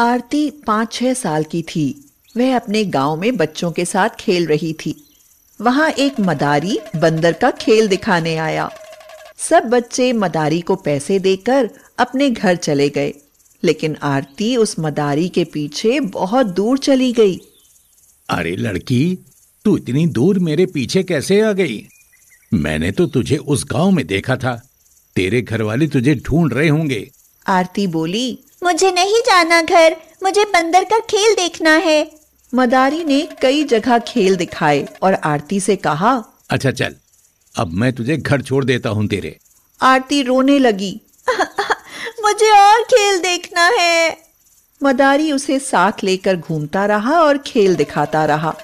आरती पाँच छः साल की थी वह अपने गांव में बच्चों के साथ खेल रही थी वहां एक मदारी बंदर का खेल दिखाने आया सब बच्चे मदारी को पैसे देकर अपने घर चले गए लेकिन आरती उस मदारी के पीछे बहुत दूर चली गई अरे लड़की तू इतनी दूर मेरे पीछे कैसे आ गई मैंने तो तुझे उस गांव में देखा था तेरे घर वाले तुझे ढूंढ रहे होंगे आरती बोली मुझे नहीं जाना घर मुझे बंदर का खेल देखना है मदारी ने कई जगह खेल दिखाए और आरती से कहा अच्छा चल अब मैं तुझे घर छोड़ देता हूँ तेरे आरती रोने लगी मुझे और खेल देखना है मदारी उसे साथ लेकर घूमता रहा और खेल दिखाता रहा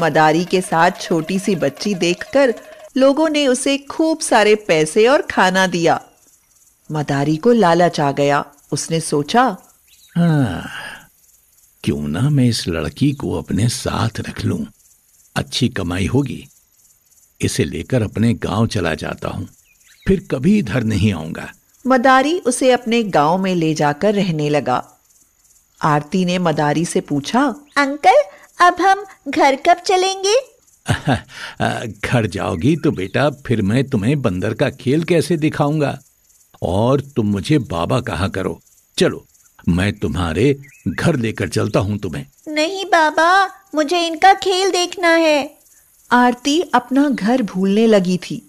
मदारी के साथ छोटी सी बच्ची देखकर लोगों ने उसे खूब सारे पैसे और खाना दिया मदारी को लालच आ गया उसने सोचा हाँ, क्यों ना मैं इस लड़की को अपने साथ रख लू अच्छी कमाई होगी इसे लेकर अपने गांव चला जाता हूँ फिर कभी इधर नहीं आऊंगा मदारी उसे अपने गांव में ले जाकर रहने लगा आरती ने मदारी से पूछा अंकल अब हम घर कब चलेंगे घर जाओगी तो बेटा फिर मैं तुम्हें बंदर का खेल कैसे दिखाऊंगा और तुम मुझे बाबा कहा करो चलो मैं तुम्हारे घर लेकर चलता हूँ तुम्हें नहीं बाबा मुझे इनका खेल देखना है आरती अपना घर भूलने लगी थी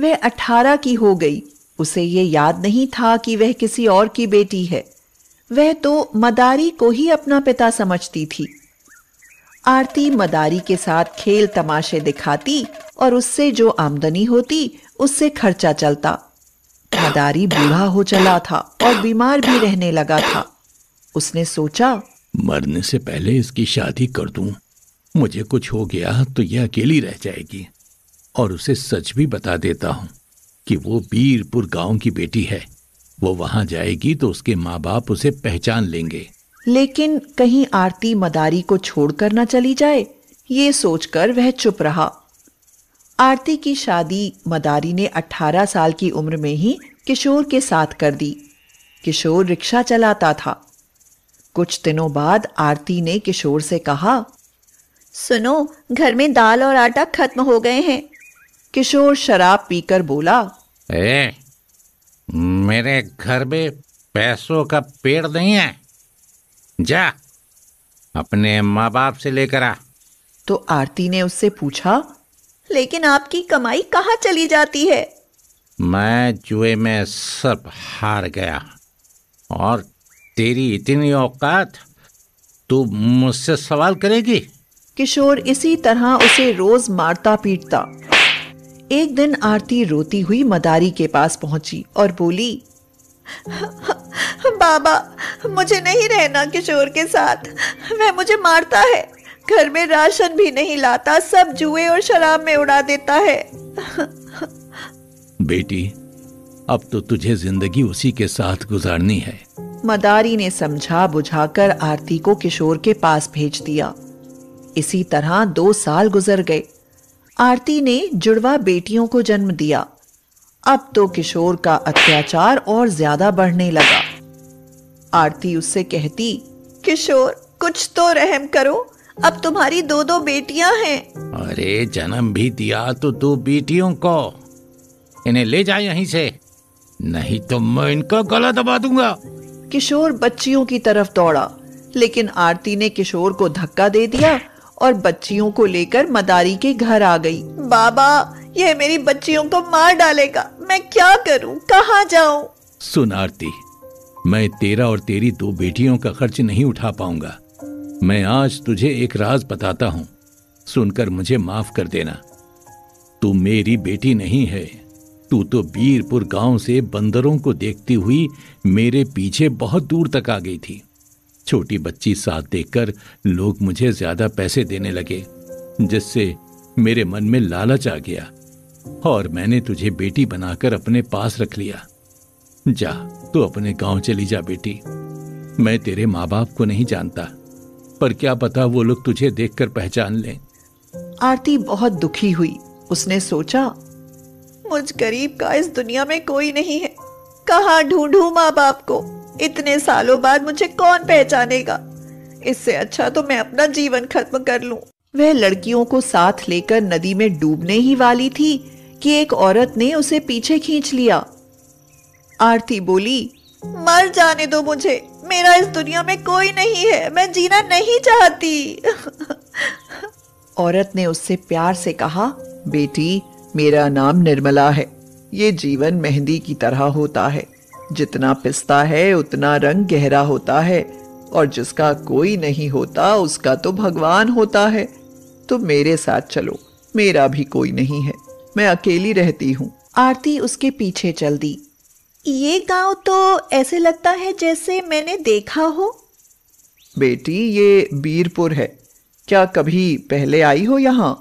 वह अठारह की हो गई उसे ये याद नहीं था कि वह किसी और की बेटी है वह तो मदारी को ही अपना पिता समझती थी आरती मदारी के साथ खेल तमाशे दिखाती और उससे जो आमदनी होती उससे खर्चा चलता मदारी बूढ़ा हो चला था और बीमार भी रहने लगा था उसने सोचा मरने से पहले इसकी शादी कर दूं। मुझे कुछ हो गया तो यह अकेली रह जाएगी और उसे सच भी बता देता हूं कि वो बीरपुर गांव की बेटी है वो वहां जाएगी तो उसके माँ बाप उसे पहचान लेंगे लेकिन कहीं आरती मदारी को छोड़कर ना चली जाए ये सोचकर वह चुप रहा आरती की शादी मदारी ने 18 साल की उम्र में ही किशोर के साथ कर दी किशोर रिक्शा चलाता था कुछ दिनों बाद आरती ने किशोर से कहा सुनो घर में दाल और आटा खत्म हो गए हैं किशोर शराब पीकर बोला ए, मेरे घर में पैसों का पेड़ नहीं है जा अपने माँ बाप से लेकर आ तो आरती ने उससे पूछा लेकिन आपकी कमाई कहाँ चली जाती है मैं जुए में सब हार गया और तेरी इतनी औकात तू मुझसे सवाल करेगी किशोर इसी तरह उसे रोज मारता पीटता एक दिन आरती रोती हुई मदारी के पास पहुंची और बोली बाबा मुझे नहीं रहना किशोर के साथ वह मुझे मारता है घर में राशन भी नहीं लाता सब जुए और शराब में उड़ा देता है बेटी अब तो तुझे जिंदगी उसी के साथ गुजारनी है मदारी ने समझा बुझाकर आरती को किशोर के पास भेज दिया इसी तरह दो साल गुजर गए आरती ने जुड़वा बेटियों को जन्म दिया अब तो किशोर का अत्याचार और ज्यादा बढ़ने लगा आरती उससे कहती किशोर कुछ तो रहम करो अब तुम्हारी दो दो बेटियां हैं अरे जन्म भी दिया तो दो बेटियों को इन्हें ले जाए यहीं से नहीं तो मैं इनका गला दबा दूंगा किशोर बच्चियों की तरफ दौड़ा लेकिन आरती ने किशोर को धक्का दे दिया और बच्चियों को लेकर मदारी के घर आ गई बाबा यह मेरी बच्चियों को मार डालेगा मैं क्या करूं कहां जाऊं सुन आरती मैं तेरा और तेरी दो बेटियों का खर्च नहीं उठा पाऊंगा मैं आज तुझे एक राज बताता हूँ सुनकर मुझे माफ कर देना तू मेरी बेटी नहीं है तू तो बीरपुर गांव से बंदरों को देखती हुई मेरे पीछे बहुत दूर तक आ गई थी छोटी बच्ची साथ देखकर लोग मुझे ज्यादा पैसे देने लगे जिससे मेरे मन में लालच आ गया और मैंने तुझे बेटी बनाकर अपने पास रख लिया जा तू अपने गांव चली जा बेटी मैं तेरे माँ बाप को नहीं जानता पर क्या पता वो लोग तुझे देखकर पहचान लें आरती बहुत दुखी हुई उसने सोचा मुझ गरीब का इस दुनिया में कोई नहीं है कहाँ ढूंढू माँ बाप को इतने सालों बाद मुझे कौन पहचानेगा इससे अच्छा तो मैं अपना जीवन खत्म कर लूं। वह लड़कियों को साथ लेकर नदी में डूबने ही वाली थी कि एक औरत ने उसे पीछे खींच लिया आरती बोली मर जाने दो मुझे मेरा इस दुनिया में कोई नहीं है मैं जीना नहीं चाहती औरत ने उससे प्यार से कहा बेटी मेरा नाम निर्मला है ये जीवन मेहंदी की तरह होता है जितना पिसता है उतना रंग गहरा होता है और जिसका कोई नहीं होता उसका तो भगवान होता है तो मेरे साथ चलो मेरा भी कोई नहीं है मैं अकेली रहती हूँ आरती उसके पीछे चल दी ये गांव तो ऐसे लगता है जैसे मैंने देखा हो बेटी ये बीरपुर है क्या कभी पहले आई हो यहाँ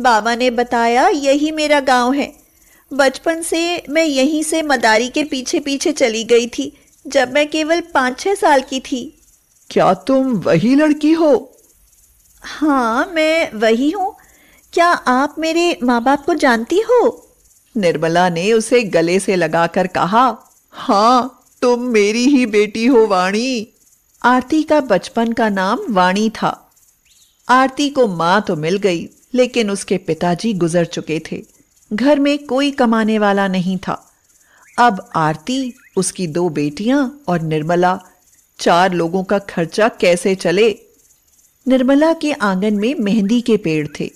बाबा ने बताया यही मेरा गांव है बचपन से मैं यहीं से मदारी के पीछे पीछे चली गई थी जब मैं केवल पाँच छः साल की थी क्या तुम वही लड़की हो हाँ मैं वही हूँ क्या आप मेरे माँ बाप को जानती हो निर्मला ने उसे गले से लगाकर कहा हाँ तुम मेरी ही बेटी हो वाणी आरती का बचपन का नाम वाणी था आरती को माँ तो मिल गई लेकिन उसके पिताजी गुजर चुके थे घर में कोई कमाने वाला नहीं था अब आरती उसकी दो बेटियां और निर्मला चार लोगों का खर्चा कैसे चले निर्मला के आंगन में मेहंदी के पेड़ थे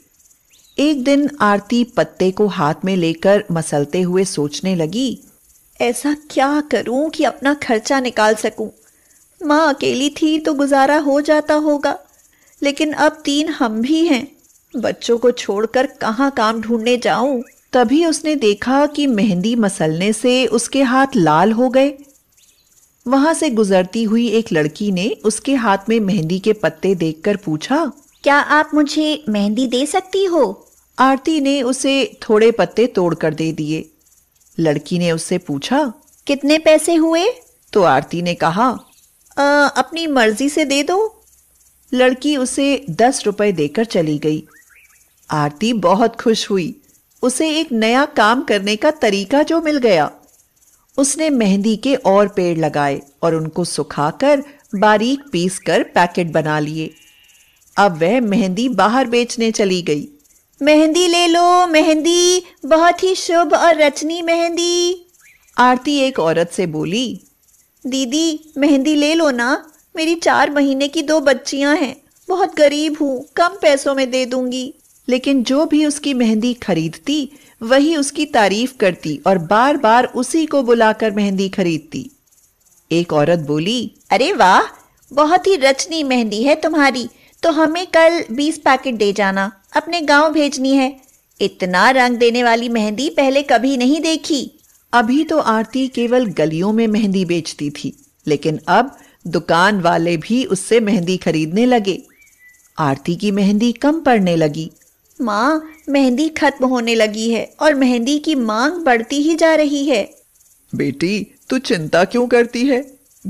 एक दिन आरती पत्ते को हाथ में लेकर मसलते हुए सोचने लगी ऐसा क्या करूं कि अपना खर्चा निकाल सकूं? माँ अकेली थी तो गुजारा हो जाता होगा लेकिन अब तीन हम भी हैं बच्चों को छोड़कर कहां काम ढूंढने जाऊं तभी उसने देखा कि मेहंदी मसलने से उसके हाथ लाल हो गए वहां से गुजरती हुई एक लड़की ने उसके हाथ में मेहंदी के पत्ते देखकर पूछा क्या आप मुझे मेहंदी दे सकती हो आरती ने उसे थोड़े पत्ते तोड़कर दे दिए लड़की ने उससे पूछा कितने पैसे हुए तो आरती ने कहा आ, अपनी मर्जी से दे दो लड़की उसे दस रुपए देकर चली गई आरती बहुत खुश हुई उसे एक नया काम करने का तरीका जो मिल गया उसने मेहंदी के और पेड़ लगाए और उनको सुखाकर बारीक पीस कर पैकेट बना लिए अब वह मेहंदी बाहर बेचने चली गई मेहंदी ले लो मेहंदी बहुत ही शुभ और रचनी मेहंदी आरती एक औरत से बोली दीदी मेहंदी ले लो ना मेरी चार महीने की दो बच्चियां हैं बहुत गरीब हूँ कम पैसों में दे दूंगी लेकिन जो भी उसकी मेहंदी खरीदती वही उसकी तारीफ करती और बार बार उसी को बुलाकर मेहंदी खरीदती एक औरत बोली अरे वाह बहुत ही रचनी मेहंदी है तुम्हारी तो हमें कल बीस पैकेट दे जाना अपने गांव भेजनी है इतना रंग देने वाली मेहंदी पहले कभी नहीं देखी अभी तो आरती केवल गलियों में मेहंदी बेचती थी लेकिन अब दुकान वाले भी उससे मेहंदी खरीदने लगे आरती की मेहंदी कम पड़ने लगी माँ मेहंदी खत्म होने लगी है और मेहंदी की मांग बढ़ती ही जा रही है बेटी तू चिंता क्यों करती है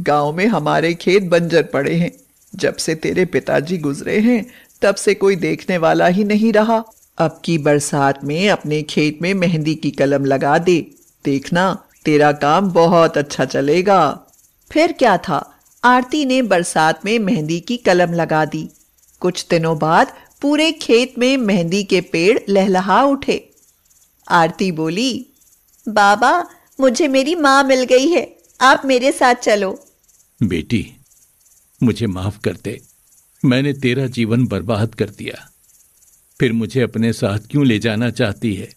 गांव में हमारे खेत बंजर पड़े हैं जब से तेरे पिताजी गुजरे हैं तब से कोई देखने वाला ही नहीं रहा अब की बरसात में अपने खेत में मेहंदी की कलम लगा दे देखना तेरा काम बहुत अच्छा चलेगा फिर क्या था आरती ने बरसात में मेहंदी की कलम लगा दी कुछ दिनों बाद पूरे खेत में मेहंदी के पेड़ लहलहा उठे आरती बोली बाबा मुझे मेरी माँ मिल गई है आप मेरे साथ चलो बेटी मुझे माफ कर दे मैंने तेरा जीवन बर्बाद कर दिया फिर मुझे अपने साथ क्यों ले जाना चाहती है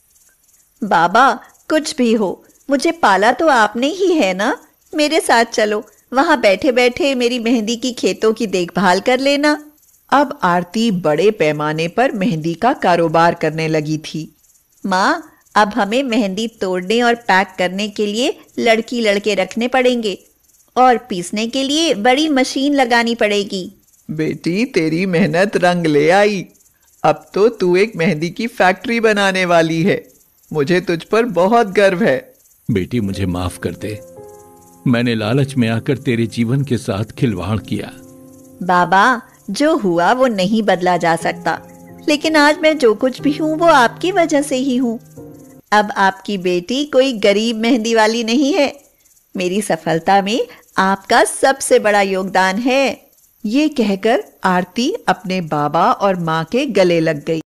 बाबा कुछ भी हो मुझे पाला तो आपने ही है ना मेरे साथ चलो वहां बैठे बैठे मेरी मेहंदी की खेतों की देखभाल कर लेना अब आरती बड़े पैमाने पर मेहंदी का कारोबार करने लगी थी माँ अब हमें मेहंदी तोड़ने और पैक करने के लिए लड़की लड़के रखने पड़ेंगे और पीसने के लिए बड़ी मशीन लगानी पड़ेगी बेटी तेरी मेहनत रंग ले आई अब तो तू एक मेहंदी की फैक्ट्री बनाने वाली है मुझे तुझ पर बहुत गर्व है बेटी मुझे माफ कर दे मैंने लालच में आकर तेरे जीवन के साथ खिलवाड़ किया बाबा जो हुआ वो नहीं बदला जा सकता लेकिन आज मैं जो कुछ भी हूँ वो आपकी वजह से ही हूँ अब आपकी बेटी कोई गरीब मेहंदी वाली नहीं है मेरी सफलता में आपका सबसे बड़ा योगदान है ये कहकर आरती अपने बाबा और माँ के गले लग गई